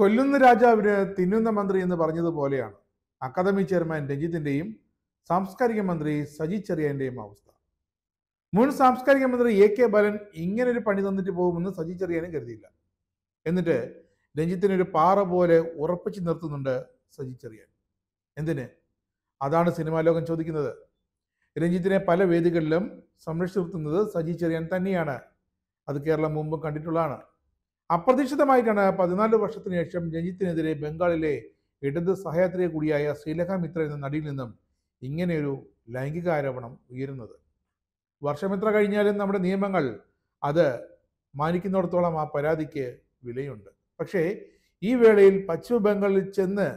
കൊല്ലുന്ന രാജാവിന് തിന്നുന്ന മന്ത്രി എന്ന് പറഞ്ഞതുപോലെയാണ് അക്കാദമി ചെയർമാൻ രഞ്ജിത്തിന്റെയും സാംസ്കാരിക മന്ത്രി സജി ചെറിയാന്റെയും അവസ്ഥ മുൻ സാംസ്കാരിക മന്ത്രി എ കെ ബാലൻ ഇങ്ങനൊരു പണി തന്നിട്ട് പോകുമെന്ന് സജി ചെറിയാനും കരുതിയില്ല എന്നിട്ട് രഞ്ജിത്തിനെ ഒരു പാറ പോലെ ഉറപ്പിച്ചു നിർത്തുന്നുണ്ട് സജി ചെറിയാൻ എന്തിന് അതാണ് സിനിമാ ലോകം ചോദിക്കുന്നത് രഞ്ജിത്തിനെ പല വേദികളിലും സംരക്ഷിച്ചു നിർത്തുന്നത് സജി ചെറിയാൻ തന്നെയാണ് അത് കേരളം മുമ്പ് കണ്ടിട്ടുള്ളതാണ് അപ്രതീക്ഷിതമായിട്ടാണ് പതിനാല് വർഷത്തിന് ശേഷം രഞ്ജിത്തിനെതിരെ ബംഗാളിലെ ഇടത് സഹയാത്രി കൂടിയായ ശ്രീലഖ മിത്ര എന്ന നടിയിൽ നിന്നും ഇങ്ങനെയൊരു ലൈംഗിക ആരോപണം ഉയരുന്നത് വർഷമെത്ര കഴിഞ്ഞാലും നമ്മുടെ നിയമങ്ങൾ അത് മാനിക്കുന്നിടത്തോളം ആ പരാതിക്ക് വിലയുണ്ട് പക്ഷേ ഈ വേളയിൽ പശ്ചിമ ബംഗാളിൽ ചെന്ന്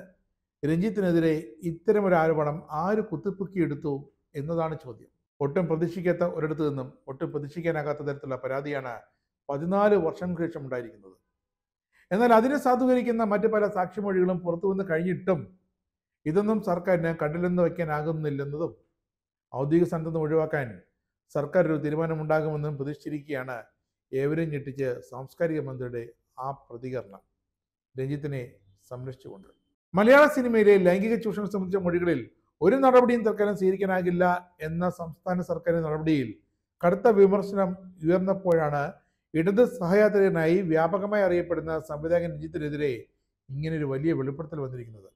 രഞ്ജിത്തിനെതിരെ ഇത്തരമൊരു ആരോപണം ആര് കുത്തിപ്പൊക്കിയെടുത്തു എന്നതാണ് ചോദ്യം ഒട്ടും പ്രതീക്ഷിക്കാത്ത ഒരിടത്തു നിന്നും ഒട്ടും പ്രതീക്ഷിക്കാനാകാത്ത തരത്തിലുള്ള പരാതിയാണ് പതിനാല് വർഷം ശേഷം ഉണ്ടായിരിക്കുന്നത് എന്നാൽ അതിനെ സാധൂകരിക്കുന്ന മറ്റ് പല സാക്ഷിമൊഴികളും പുറത്തു വന്ന് കഴിഞ്ഞിട്ടും ഇതൊന്നും സർക്കാരിന് കണ്ടില്ലെന്ന് വയ്ക്കാനാകുന്നില്ലെന്നതും ഔദ്യോഗിക സന്നദ്ധം ഒഴിവാക്കാൻ സർക്കാർ ഒരു തീരുമാനമുണ്ടാകുമെന്നും പ്രതീക്ഷിച്ചിരിക്കുകയാണ് ഏവരെയും ഞെട്ടിച്ച് സാംസ്കാരിക മന്ത്രിയുടെ ആ പ്രതികരണം രഞ്ജിത്തിനെ സംരക്ഷിച്ചുകൊണ്ട് മലയാള സിനിമയിലെ ലൈംഗിക ചൂഷണം സംബന്ധിച്ച മൊഴികളിൽ ഒരു നടപടിയും തൽക്കാലം സ്വീകരിക്കാനാകില്ല എന്ന സംസ്ഥാന സർക്കാരിന്റെ നടപടിയിൽ കടുത്ത വിമർശനം ഉയർന്നപ്പോഴാണ് ഇടത് സഹയാത്രികനായി വ്യാപകമായി അറിയപ്പെടുന്ന സംവിധായകൻ രഞ്ജിത്തിനെതിരെ ഇങ്ങനൊരു വലിയ വെളിപ്പെടുത്തൽ വന്നിരിക്കുന്നത്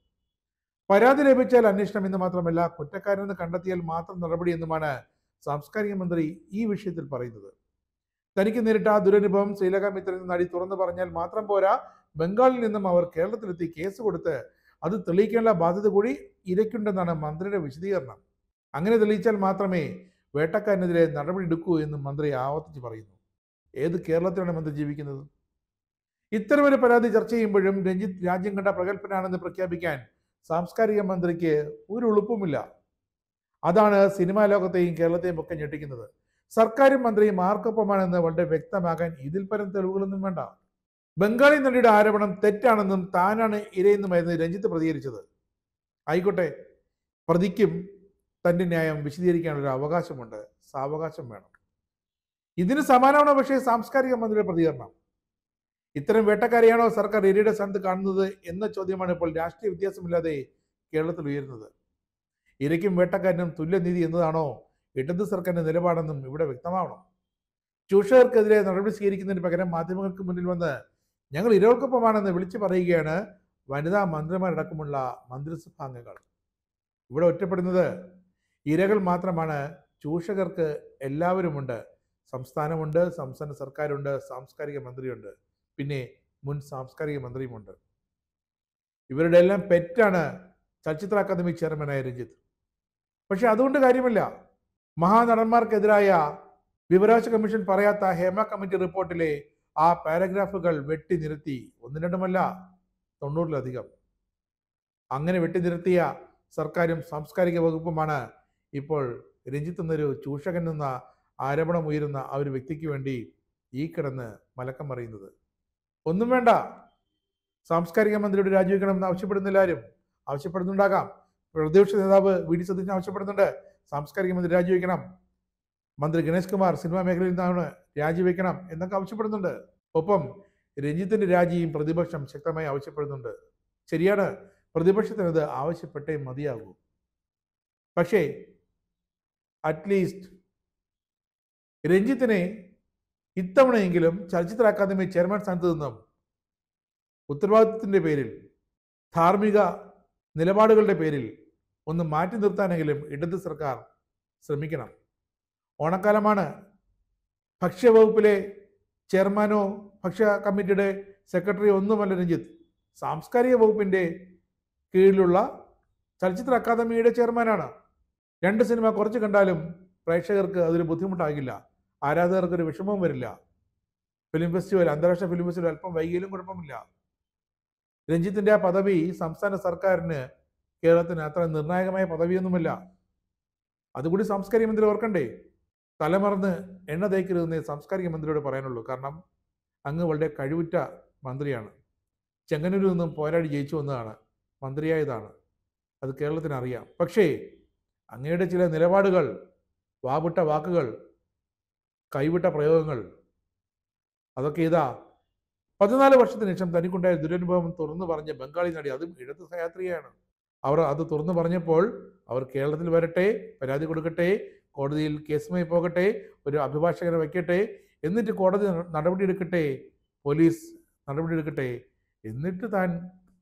പരാതി ലഭിച്ചാൽ അന്വേഷണം എന്ന് മാത്രമല്ല കുറ്റക്കാരനെന്ന് കണ്ടെത്തിയാൽ മാത്രം നടപടി എന്നുമാണ് സാംസ്കാരിക മന്ത്രി ഈ വിഷയത്തിൽ പറയുന്നത് തനിക്ക് നേരിട്ട ആ ദുരനുഭവം ശ്രീലക മിത്രൻ നടി തുറന്നു പറഞ്ഞാൽ മാത്രം പോരാ ബംഗാളിൽ നിന്നും അവർ കേരളത്തിലെത്തി കേസ് കൊടുത്ത് അത് തെളിയിക്കാനുള്ള ബാധ്യത കൂടി ഇരയ്ക്കുണ്ടെന്നാണ് മന്ത്രിയുടെ വിശദീകരണം അങ്ങനെ തെളിയിച്ചാൽ മാത്രമേ വേട്ടക്കാരനെതിരെ എടുക്കൂ എന്ന് മന്ത്രി ആവർത്തിച്ച് പറയുന്നു ഏത് കേരളത്തിലാണ് മന്ത്രി ജീവിക്കുന്നത് ഇത്തരമൊരു പരാതി ചർച്ച ചെയ്യുമ്പോഴും രഞ്ജിത്ത് രാജ്യം കണ്ട പ്രഗത്ഭനാണെന്ന് പ്രഖ്യാപിക്കാൻ സാംസ്കാരിക മന്ത്രിക്ക് ഒരു എളുപ്പമില്ല അതാണ് സിനിമാ ലോകത്തെയും കേരളത്തെയും ഒക്കെ ഞെട്ടിക്കുന്നത് സർക്കാരും മന്ത്രിയും ആർക്കൊപ്പമാണെന്ന് വളരെ വ്യക്തമാകാൻ ഇതിൽ പരം തെളിവുകളൊന്നും വേണ്ട ബംഗാളി നടിയുടെ ആരോപണം തെറ്റാണെന്നും താനാണ് ഇരയെന്നുമായിരുന്നു രഞ്ജിത്ത് പ്രതികരിച്ചത് ആയിക്കോട്ടെ പ്രതിക്കും തന്റെ ന്യായം വിശദീകരിക്കാനുള്ള അവകാശമുണ്ട് സാവകാശം വേണം ഇതിന് സമാനമാണ് പക്ഷേ സാംസ്കാരിക മന്ത്രിയുടെ പ്രതികരണം ഇത്തരം വേട്ടക്കാരെയാണോ സർക്കാർ ഇരയുടെ സ്ഥാനത്ത് കാണുന്നത് എന്ന ചോദ്യമാണ് ഇപ്പോൾ രാഷ്ട്രീയ വ്യത്യാസമില്ലാതെ കേരളത്തിൽ ഉയരുന്നത് ഇരയ്ക്കും വേട്ടക്കാരനും തുല്യനീതി എന്നതാണോ ഇടത് സർക്കാരിന്റെ നിലപാടെന്നും ഇവിടെ വ്യക്തമാവണം ചൂഷകർക്കെതിരെ നടപടി സ്വീകരിക്കുന്നതിന് പകരം മാധ്യമങ്ങൾക്ക് മുന്നിൽ വന്ന് ഞങ്ങൾ ഇരകൾക്കൊപ്പമാണെന്ന് വിളിച്ചു പറയുകയാണ് വനിതാ മന്ത്രിമാരടക്കമുള്ള മന്ത്രിസഭാംഗങ്ങൾ ഇവിടെ ഒറ്റപ്പെടുന്നത് ഇരകൾ മാത്രമാണ് ചൂഷകർക്ക് എല്ലാവരുമുണ്ട് സംസ്ഥാനമുണ്ട് സംസ്ഥാന സർക്കാരുണ്ട് സാംസ്കാരിക മന്ത്രിയുണ്ട് പിന്നെ മുൻ സാംസ്കാരിക മന്ത്രിയുമുണ്ട് ഇവരുടെ എല്ലാം പെറ്റാണ് ചലച്ചിത്ര അക്കാദമി ചെയർമാനായ രഞ്ജിത്ത് പക്ഷെ അതുകൊണ്ട് കാര്യമില്ല മഹാനടന്മാർക്കെതിരായ വിവരാവകാശ കമ്മീഷൻ പറയാത്ത ഹേമ കമ്മിറ്റി റിപ്പോർട്ടിലെ ആ പാരഗ്രാഫുകൾ വെട്ടി നിരത്തി ഒന്നും രണ്ടുമല്ല തൊണ്ണൂറിലധികം അങ്ങനെ വെട്ടി നിരത്തിയ സർക്കാരും സാംസ്കാരിക വകുപ്പുമാണ് ഇപ്പോൾ രഞ്ജിത്ത് എന്നൊരു ചൂഷകൻ എന്ന ഉയരുന്ന ആ ഒരു വ്യക്തിക്ക് വേണ്ടി ഈ കിടന്ന് മലക്കം അറിയുന്നത് ഒന്നും വേണ്ട സാംസ്കാരിക രാജിവെക്കണം എന്ന് ആവശ്യപ്പെടുന്നില്ല ആരും ആവശ്യപ്പെടുന്നുണ്ടാകാം പ്രതിപക്ഷ നേതാവ് വി ഡി സതീശൻ ആവശ്യപ്പെടുന്നുണ്ട് സാംസ്കാരിക മന്ത്രി രാജിവെക്കണം മന്ത്രി ഗണേഷ് കുമാർ സിനിമാ മേഖലയിൽ നിന്നാണ് രാജിവെക്കണം എന്നൊക്കെ ആവശ്യപ്പെടുന്നുണ്ട് ഒപ്പം രഞ്ജിത്തിന്റെ രാജിയും പ്രതിപക്ഷം ശക്തമായി ആവശ്യപ്പെടുന്നുണ്ട് ശരിയാണ് പ്രതിപക്ഷത്തിനത് ആവശ്യപ്പെട്ടേ മതിയാകൂ പക്ഷേ അറ്റ്ലീസ്റ്റ് രഞ്ജിത്തിനെ ഇത്തവണയെങ്കിലും ചലച്ചിത്ര അക്കാദമി ചെയർമാൻ സ്ഥാനത്ത് നിന്നും ഉത്തരവാദിത്വത്തിൻ്റെ പേരിൽ ധാർമ്മിക നിലപാടുകളുടെ പേരിൽ ഒന്ന് മാറ്റി നിർത്താനെങ്കിലും ഇടത് സർക്കാർ ശ്രമിക്കണം ഓണക്കാലമാണ് ഭക്ഷ്യവകുപ്പിലെ ചെയർമാനോ ഭക്ഷ്യ കമ്മിറ്റിയുടെ സെക്രട്ടറി ഒന്നുമല്ല രഞ്ജിത്ത് സാംസ്കാരിക വകുപ്പിൻ്റെ കീഴിലുള്ള ചലച്ചിത്ര അക്കാദമിയുടെ ചെയർമാനാണ് രണ്ട് സിനിമ കുറച്ച് കണ്ടാലും പ്രേക്ഷകർക്ക് അതൊരു ബുദ്ധിമുട്ടാകില്ല ആരാധകർക്കൊരു വിഷമവും വരില്ല ഫിലിം ഫെസ്റ്റിവൽ അന്താരാഷ്ട്ര ഫിലിം ഫെസ്റ്റിവൽ അല്പം വൈകിയാലും കുഴപ്പമില്ല രഞ്ജിത്തിന്റെ ആ പദവി സംസ്ഥാന സർക്കാരിന് കേരളത്തിന് അത്ര നിർണായകമായ പദവിയൊന്നുമല്ല അതുകൂടി സാംസ്കാരിക മന്ത്രി ഓർക്കണ്ടേ തലമറന്ന് എണ്ണ തേക്കരുതെന്നേ സാംസ്കാരിക മന്ത്രിയോട് പറയാനുള്ളൂ കാരണം അങ്ങ് വളരെ കഴിവുറ്റ മന്ത്രിയാണ് ചെങ്ങന്നൂരിൽ നിന്നും പോരാടി ജയിച്ചു വന്നതാണ് മന്ത്രിയായതാണ് അത് കേരളത്തിന് അറിയാം പക്ഷേ അങ്ങയുടെ ചില നിലപാടുകൾ വാവിട്ട വാക്കുകൾ കൈവിട്ട പ്രയോഗങ്ങൾ അതൊക്കെ ഇതാ പതിനാല് വർഷത്തിന് ശേഷം തനിക്കുണ്ടായ ദുരനുഭവം തുറന്നു പറഞ്ഞ ബംഗാളി നടി അതും ഇടത് സഹയാത്രിയാണ് അവർ അത് തുറന്നു പറഞ്ഞപ്പോൾ അവർ കേരളത്തിൽ വരട്ടെ പരാതി കൊടുക്കട്ടെ കോടതിയിൽ കേസുമായി പോകട്ടെ ഒരു അഭിഭാഷകനെ വയ്ക്കട്ടെ എന്നിട്ട് കോടതി നടപടിയെടുക്കട്ടെ പോലീസ് നടപടിയെടുക്കട്ടെ എന്നിട്ട് താൻ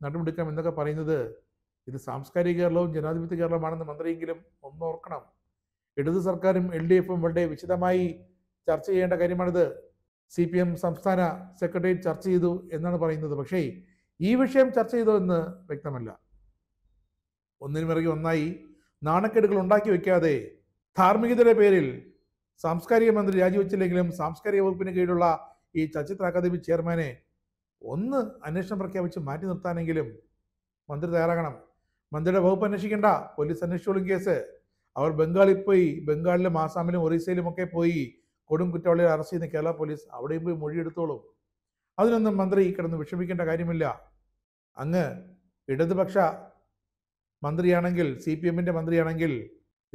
നടപടിയെടുക്കാം എന്നൊക്കെ പറയുന്നത് ഇത് സാംസ്കാരിക കേരളവും ജനാധിപത്യ കേരളമാണെന്ന് മന്ത്രിയെങ്കിലും ഒന്നോർക്കണം ഇടതു സർക്കാരും എൽ ഡി എഫും വളരെ വിശദമായി ചർച്ച ചെയ്യേണ്ട കാര്യമാണിത് സി പി എം സംസ്ഥാന സെക്രട്ടേറിയറ്റ് ചർച്ച ചെയ്തു എന്നാണ് പറയുന്നത് പക്ഷേ ഈ വിഷയം ചർച്ച ചെയ്തോ എന്ന് വ്യക്തമല്ല ഒന്നിനു പിറകെ ഒന്നായി നാണക്കേടുകൾ ഉണ്ടാക്കി വെക്കാതെ ധാർമ്മികതയുടെ പേരിൽ സാംസ്കാരിക മന്ത്രി രാജിവെച്ചില്ലെങ്കിലും സാംസ്കാരിക വകുപ്പിന് കീഴിലുള്ള ഈ ചലച്ചിത്ര അക്കാദമി ചെയർമാനെ ഒന്ന് അന്വേഷണം പ്രഖ്യാപിച്ച് മാറ്റി നിർത്താനെങ്കിലും മന്ത്രി തയ്യാറാകണം മന്ത്രിയുടെ വകുപ്പ് അന്വേഷിക്കേണ്ട പോലീസ് അന്വേഷിച്ചോളും കേസ് അവർ ബംഗാളിൽ പോയി ബംഗാളിലും ആസാമിലും ഒറീസയിലും ഒക്കെ പോയി കൊടും കുറ്റവാളികൾ അറസ്റ്റ് ചെയ്യുന്ന കേരള പോലീസ് അവിടെയും പോയി മൊഴിയെടുത്തോളും അതിനൊന്നും മന്ത്രി കിടന്ന് വിഷമിക്കേണ്ട കാര്യമില്ല അങ്ങ് ഇടതുപക്ഷ മന്ത്രിയാണെങ്കിൽ സി പി എമ്മിൻ്റെ മന്ത്രിയാണെങ്കിൽ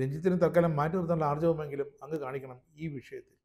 രഞ്ജിത്തിന് തൽക്കാലം മാറ്റി നിർത്താനുള്ള ആർജവമെങ്കിലും അങ്ങ് കാണിക്കണം ഈ വിഷയത്തിൽ